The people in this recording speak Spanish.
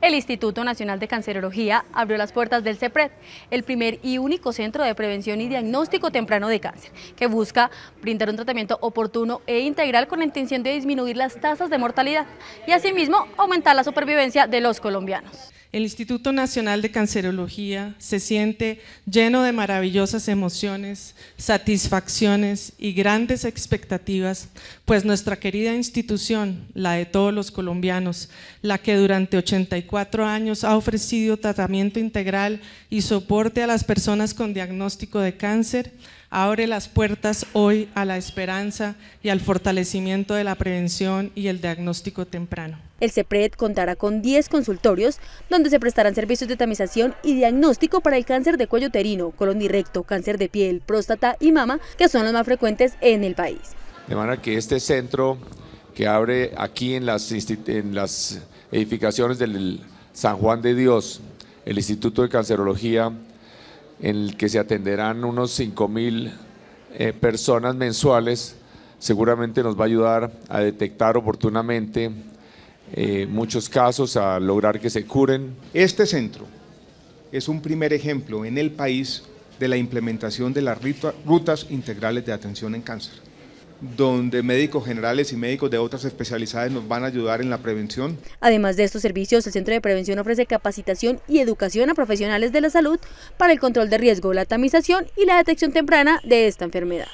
El Instituto Nacional de Cancerología abrió las puertas del CEPRED, el primer y único centro de prevención y diagnóstico temprano de cáncer, que busca brindar un tratamiento oportuno e integral con la intención de disminuir las tasas de mortalidad y asimismo aumentar la supervivencia de los colombianos el Instituto Nacional de Cancerología se siente lleno de maravillosas emociones, satisfacciones y grandes expectativas, pues nuestra querida institución, la de todos los colombianos, la que durante 84 años ha ofrecido tratamiento integral y soporte a las personas con diagnóstico de cáncer, abre las puertas hoy a la esperanza y al fortalecimiento de la prevención y el diagnóstico temprano. El CEPRED contará con 10 consultorios donde se prestarán servicios de tamización y diagnóstico para el cáncer de cuello uterino, colon directo, cáncer de piel, próstata y mama, que son los más frecuentes en el país. De manera que este centro que abre aquí en las, en las edificaciones del San Juan de Dios, el Instituto de Cancerología, en el que se atenderán unos 5 mil eh, personas mensuales, seguramente nos va a ayudar a detectar oportunamente eh, muchos casos, a lograr que se curen. Este centro es un primer ejemplo en el país de la implementación de las rutas integrales de atención en cáncer donde médicos generales y médicos de otras especialidades nos van a ayudar en la prevención. Además de estos servicios, el Centro de Prevención ofrece capacitación y educación a profesionales de la salud para el control de riesgo, la tamización y la detección temprana de esta enfermedad.